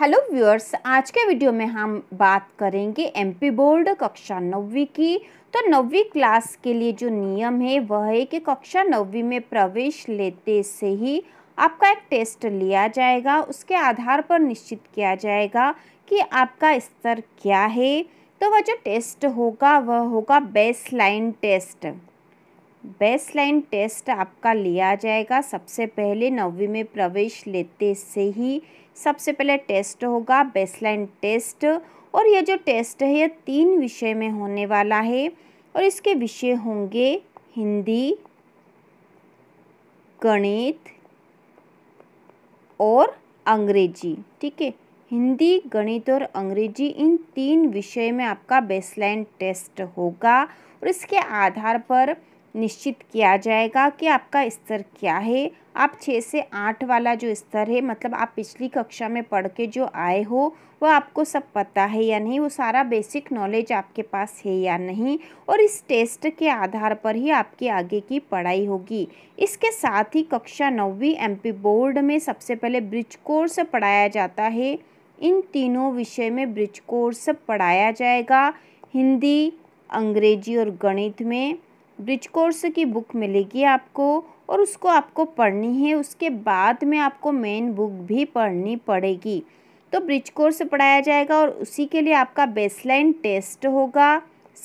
hello viewers आज के video में हम बात करेंगे एमपी बोर्ड कक्षा नौवीं की तो नौवीं क्लास के लिए जो नियम है वह है कि कक्षा नौवीं में प्रवेश लेते से ही आपका एक टेस्ट लिया जाएगा उसके आधार पर निश्चित किया जाएगा कि आपका स्तर क्या है तो वह जो टेस्ट होगा वह होगा baseline test baseline line test आपका लिया जाएगा सबसे पहले नवी में प्रवेश लेते से ही सबसे पहले टेस्ट होगा बेसलाइन लाइन टेस्ट और यह जो टेस्ट है यह तीन विषय में होने वाला है और इसके विषय होंगे हिंदी गणित और अंग्रेजी ठीक है हिंदी गणित और अंग्रेजी इन तीन विषय में आपका बेसलाइन टेस्ट होगा और इसके आधार पर निश्चित किया जाएगा कि आपका स्तर क्या है आप छः से आठ वाला जो स्तर है मतलब आप पिछली कक्षा में पढ़ के जो आए हो वह आपको सब पता है या नहीं वो सारा बेसिक नॉलेज आपके पास है या नहीं और इस टेस्ट के आधार पर ही आपकी आगे की पढ़ाई होगी इसके साथ ही कक्षा नौवीं एमपी बोर्ड में सबसे पहले ब्रिज कोर्स पढ़ाया जाता है इन तीनों विषय में ब्रिज कोर्स पढ़ाया जाएगा हिंदी अंग्रेजी और गणित में ब्रिज कोर्स की बुक मिलेगी आपको और उसको आपको पढ़नी है उसके बाद में आपको मेन बुक भी पढ़नी पड़ेगी तो ब्रिज कोर्स पढ़ाया जाएगा और उसी के लिए आपका बेसलाइन टेस्ट होगा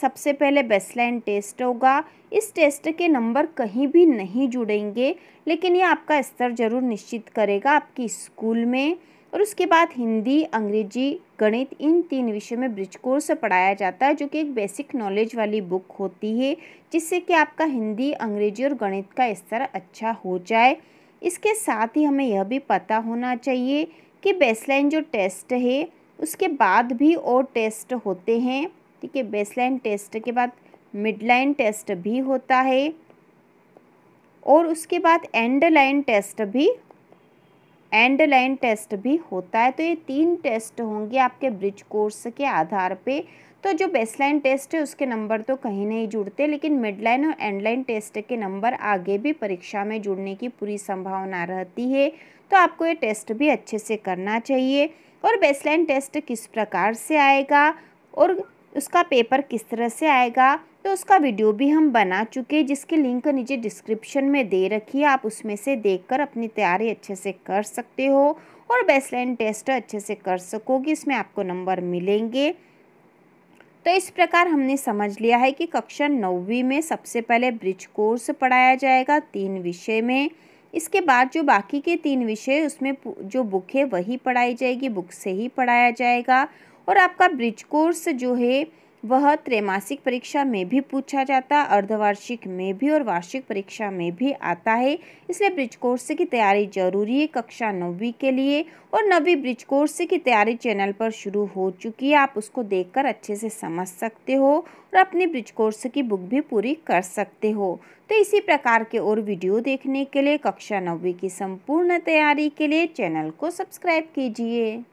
सबसे पहले बेसलाइन टेस्ट होगा इस टेस्ट के नंबर कहीं भी नहीं जुड़ेंगे लेकिन ये आपका स्तर ज़रूर निश्चित करेगा आपकी स्कूल में और उसके बाद हिंदी अंग्रेजी गणित इन तीन विषयों में ब्रिज कोर्स पढ़ाया जाता है जो कि एक बेसिक नॉलेज वाली बुक होती है जिससे कि आपका हिंदी अंग्रेजी और गणित का स्तर अच्छा हो जाए इसके साथ ही हमें यह भी पता होना चाहिए कि बेसलाइन जो टेस्ट है उसके बाद भी और टेस्ट होते हैं ठीक है बेसलाइन टेस्ट के बाद मिडलाइन टेस्ट भी होता है और उसके बाद एंड लाइन टेस्ट भी एंड लाइन टेस्ट भी होता है तो ये तीन टेस्ट होंगे आपके ब्रिज कोर्स के आधार पे तो जो बेस्ट लाइन टेस्ट है उसके नंबर तो कहीं नहीं जुड़ते लेकिन मिड लाइन और एंड लाइन टेस्ट के नंबर आगे भी परीक्षा में जुड़ने की पूरी संभावना रहती है तो आपको ये टेस्ट भी अच्छे से करना चाहिए और बेस्ट लाइन टेस्ट किस प्रकार से आएगा और उसका पेपर किस तरह से आएगा तो उसका वीडियो भी हम बना चुके हैं जिसकी लिंक नीचे डिस्क्रिप्शन में दे रखी है आप उसमें से देखकर अपनी तैयारी अच्छे से कर सकते हो और बेसलाइन टेस्ट अच्छे से कर सकोगे इसमें आपको नंबर मिलेंगे तो इस प्रकार हमने समझ लिया है कि कक्षा नौवीं में सबसे पहले ब्रिज कोर्स पढ़ाया जाएगा तीन विषय में इसके बाद जो बाकी के तीन विषय उसमें जो बुक है वही पढ़ाई जाएगी बुक से ही पढ़ाया जाएगा और आपका ब्रिज कोर्स जो है वह त्रैमासिक परीक्षा में भी पूछा जाता है अर्धवार्षिक में भी और वार्षिक परीक्षा में भी आता है इसलिए ब्रिज कोर्स की तैयारी जरूरी है कक्षा नौवीं के लिए और नवी ब्रिज कोर्स की तैयारी चैनल पर शुरू हो चुकी है आप उसको देखकर अच्छे से समझ सकते हो और अपनी ब्रिज कोर्स की बुक भी पूरी कर सकते हो तो इसी प्रकार के और वीडियो देखने के लिए कक्षा नौवीं की संपूर्ण तैयारी के लिए चैनल को सब्सक्राइब कीजिए